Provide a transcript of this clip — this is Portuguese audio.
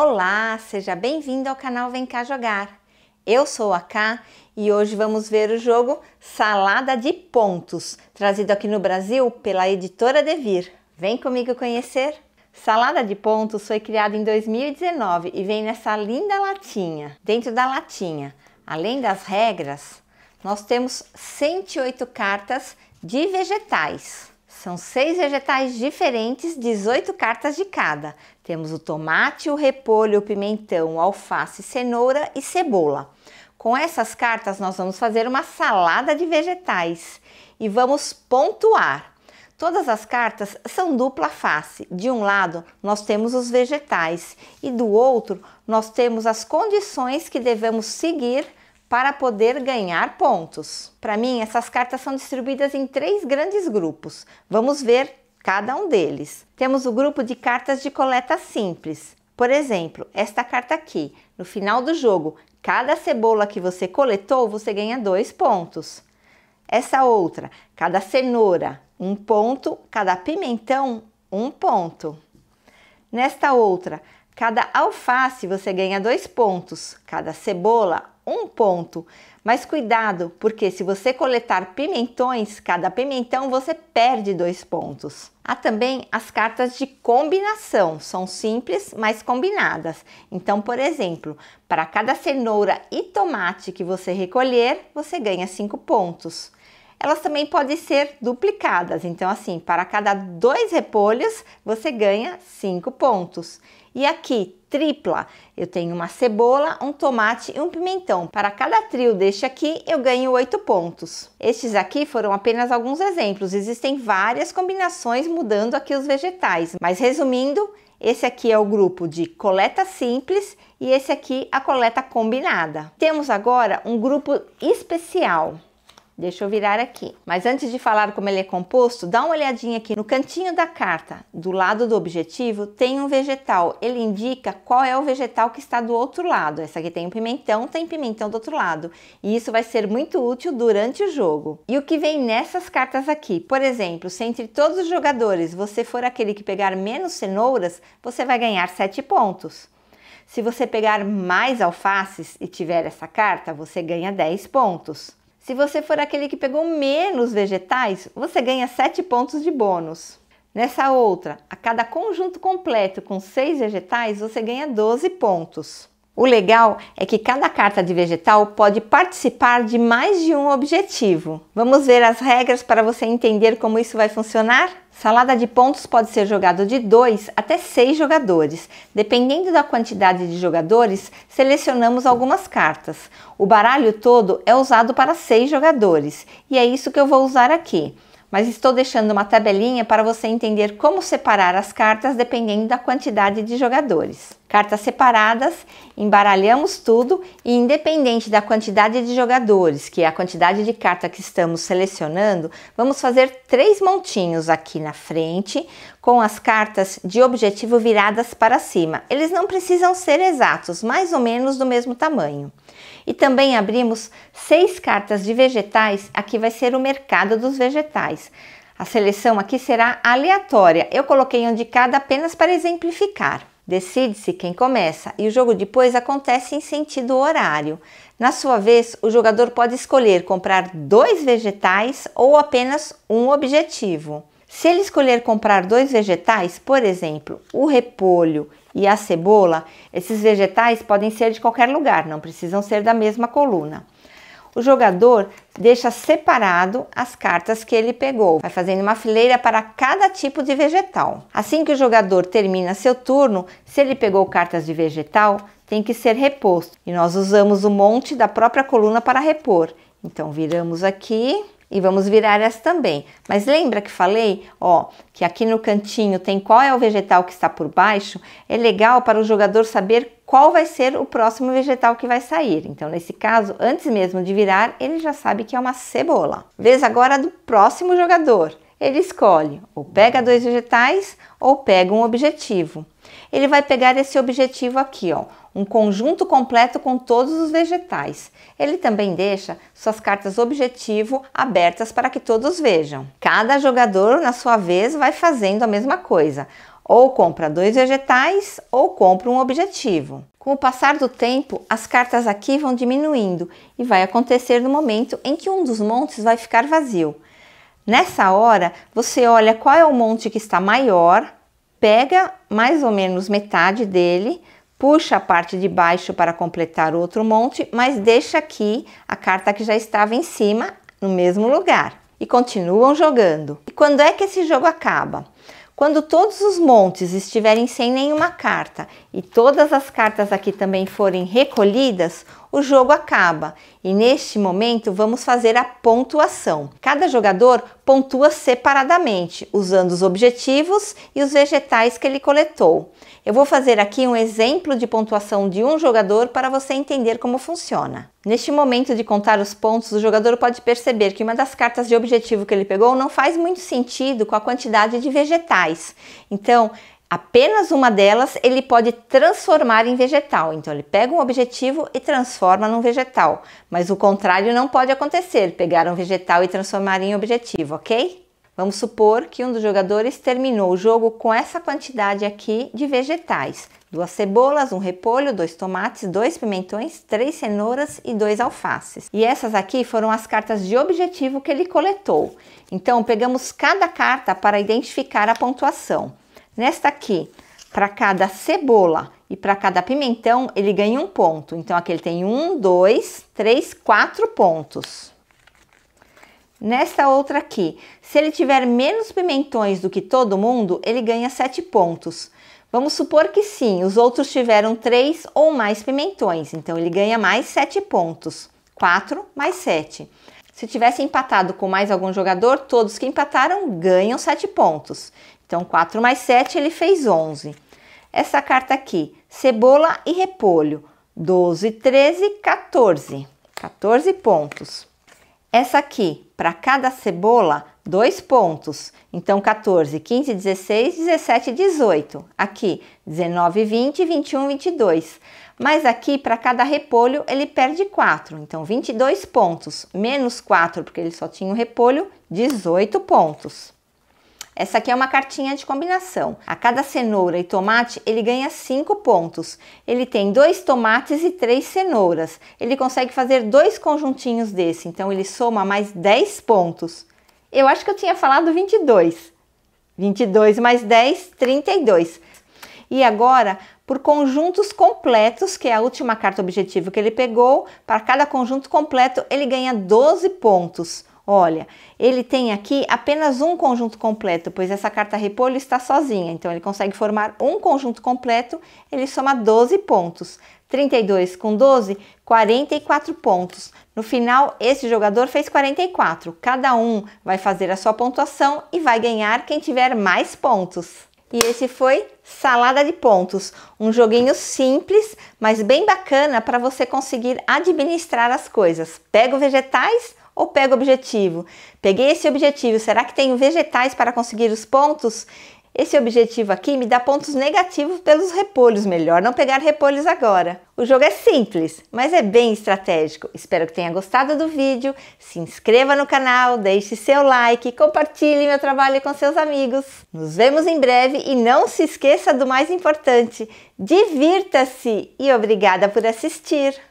Olá, seja bem-vindo ao canal Vem Cá Jogar. Eu sou a Ká e hoje vamos ver o jogo Salada de Pontos, trazido aqui no Brasil pela editora Devir. Vem comigo conhecer? Salada de Pontos foi criada em 2019 e vem nessa linda latinha. Dentro da latinha, além das regras, nós temos 108 cartas de vegetais. São seis vegetais diferentes, 18 cartas de cada. Temos o tomate, o repolho, o pimentão, alface, cenoura e cebola. Com essas cartas, nós vamos fazer uma salada de vegetais e vamos pontuar. Todas as cartas são dupla face. De um lado, nós temos os vegetais e do outro, nós temos as condições que devemos seguir para poder ganhar pontos. Para mim, essas cartas são distribuídas em três grandes grupos. Vamos ver cada um deles. Temos o grupo de cartas de coleta simples. Por exemplo, esta carta aqui. No final do jogo, cada cebola que você coletou, você ganha dois pontos. Essa outra, cada cenoura, um ponto. Cada pimentão, um ponto. Nesta outra, cada alface você ganha dois pontos. Cada cebola, um ponto. Mas cuidado, porque se você coletar pimentões, cada pimentão você perde dois pontos. Há também as cartas de combinação, são simples, mas combinadas. Então, por exemplo, para cada cenoura e tomate que você recolher, você ganha cinco pontos. Elas também podem ser duplicadas, então assim, para cada dois repolhos você ganha cinco pontos. E aqui tripla. Eu tenho uma cebola, um tomate e um pimentão. Para cada trio deste aqui, eu ganho 8 pontos. Estes aqui foram apenas alguns exemplos. Existem várias combinações mudando aqui os vegetais. Mas resumindo, esse aqui é o grupo de coleta simples e esse aqui a coleta combinada. Temos agora um grupo especial. Deixa eu virar aqui. Mas antes de falar como ele é composto, dá uma olhadinha aqui no cantinho da carta, do lado do objetivo, tem um vegetal. Ele indica qual é o vegetal que está do outro lado. Essa aqui tem um pimentão, tem pimentão do outro lado. E isso vai ser muito útil durante o jogo. E o que vem nessas cartas aqui? Por exemplo, se entre todos os jogadores você for aquele que pegar menos cenouras, você vai ganhar 7 pontos. Se você pegar mais alfaces e tiver essa carta, você ganha 10 pontos. Se você for aquele que pegou menos vegetais, você ganha 7 pontos de bônus. Nessa outra, a cada conjunto completo com 6 vegetais, você ganha 12 pontos. O legal é que cada carta de vegetal pode participar de mais de um objetivo. Vamos ver as regras para você entender como isso vai funcionar? Salada de pontos pode ser jogado de 2 até 6 jogadores. Dependendo da quantidade de jogadores, selecionamos algumas cartas. O baralho todo é usado para 6 jogadores e é isso que eu vou usar aqui mas estou deixando uma tabelinha para você entender como separar as cartas dependendo da quantidade de jogadores. Cartas separadas, embaralhamos tudo e independente da quantidade de jogadores, que é a quantidade de carta que estamos selecionando, vamos fazer três montinhos aqui na frente com as cartas de objetivo viradas para cima. Eles não precisam ser exatos, mais ou menos do mesmo tamanho. E também abrimos seis cartas de vegetais, aqui vai ser o mercado dos vegetais mais. A seleção aqui será aleatória. Eu coloquei um de cada apenas para exemplificar. Decide-se quem começa e o jogo depois acontece em sentido horário. Na sua vez, o jogador pode escolher comprar dois vegetais ou apenas um objetivo. Se ele escolher comprar dois vegetais, por exemplo, o repolho e a cebola, esses vegetais podem ser de qualquer lugar, não precisam ser da mesma coluna o jogador deixa separado as cartas que ele pegou, vai fazendo uma fileira para cada tipo de vegetal. Assim que o jogador termina seu turno, se ele pegou cartas de vegetal, tem que ser reposto. E nós usamos o monte da própria coluna para repor. Então viramos aqui e vamos virar as também. Mas lembra que falei, ó, que aqui no cantinho tem qual é o vegetal que está por baixo? É legal para o jogador saber qual vai ser o próximo vegetal que vai sair. Então, nesse caso, antes mesmo de virar, ele já sabe que é uma cebola. Vez agora do próximo jogador. Ele escolhe ou pega dois vegetais ou pega um objetivo. Ele vai pegar esse objetivo aqui, ó, um conjunto completo com todos os vegetais. Ele também deixa suas cartas objetivo abertas para que todos vejam. Cada jogador, na sua vez, vai fazendo a mesma coisa. Ou compra dois vegetais ou compra um objetivo. Com o passar do tempo, as cartas aqui vão diminuindo e vai acontecer no momento em que um dos montes vai ficar vazio. Nessa hora, você olha qual é o monte que está maior pega mais ou menos metade dele, puxa a parte de baixo para completar o outro monte, mas deixa aqui a carta que já estava em cima no mesmo lugar e continuam jogando. E quando é que esse jogo acaba? Quando todos os montes estiverem sem nenhuma carta e todas as cartas aqui também forem recolhidas, o jogo acaba e neste momento vamos fazer a pontuação. Cada jogador pontua separadamente, usando os objetivos e os vegetais que ele coletou. Eu vou fazer aqui um exemplo de pontuação de um jogador para você entender como funciona. Neste momento de contar os pontos, o jogador pode perceber que uma das cartas de objetivo que ele pegou não faz muito sentido com a quantidade de vegetais. Então, apenas uma delas ele pode transformar em vegetal. Então ele pega um objetivo e transforma num vegetal, mas o contrário não pode acontecer, pegar um vegetal e transformar em objetivo, ok? Vamos supor que um dos jogadores terminou o jogo com essa quantidade aqui de vegetais: duas cebolas, um repolho, dois tomates, dois pimentões, três cenouras e dois alfaces. E essas aqui foram as cartas de objetivo que ele coletou. Então pegamos cada carta para identificar a pontuação. Nesta aqui, para cada cebola e para cada pimentão, ele ganha um ponto. Então, aqui ele tem um, dois, três, quatro pontos. Nesta outra aqui, se ele tiver menos pimentões do que todo mundo, ele ganha sete pontos. Vamos supor que sim, os outros tiveram três ou mais pimentões, então ele ganha mais sete pontos. 4 mais 7. Se tivesse empatado com mais algum jogador, todos que empataram ganham 7 pontos. Então, 4 mais 7, ele fez 11. Essa carta aqui, cebola e repolho, 12, 13, 14. 14 pontos. Essa aqui, para cada cebola, 2 pontos. Então, 14, 15, 16, 17, 18. Aqui, 19, 20, 21, 22. Mas aqui, para cada repolho, ele perde 4. Então, 22 pontos. Menos 4, porque ele só tinha o repolho, 18 pontos. Essa aqui é uma cartinha de combinação. A cada cenoura e tomate, ele ganha 5 pontos. Ele tem dois tomates e três cenouras. Ele consegue fazer dois conjuntinhos desse, então ele soma mais 10 pontos. Eu acho que eu tinha falado 22. 22 mais 10, 32. E agora, por conjuntos completos, que é a última carta objetivo que ele pegou, para cada conjunto completo ele ganha 12 pontos. Olha, ele tem aqui apenas um conjunto completo, pois essa carta repolho está sozinha, então ele consegue formar um conjunto completo, ele soma 12 pontos. 32 com 12, 44 pontos. No final, esse jogador fez 44. Cada um vai fazer a sua pontuação e vai ganhar quem tiver mais pontos. E esse foi Salada de Pontos, um joguinho simples, mas bem bacana para você conseguir administrar as coisas. Pega vegetais ou pego objetivo? Peguei esse objetivo, será que tenho vegetais para conseguir os pontos? Esse objetivo aqui me dá pontos negativos pelos repolhos, melhor não pegar repolhos agora. O jogo é simples, mas é bem estratégico. Espero que tenha gostado do vídeo, se inscreva no canal, deixe seu like, compartilhe meu trabalho com seus amigos. Nos vemos em breve e não se esqueça do mais importante, divirta-se e obrigada por assistir.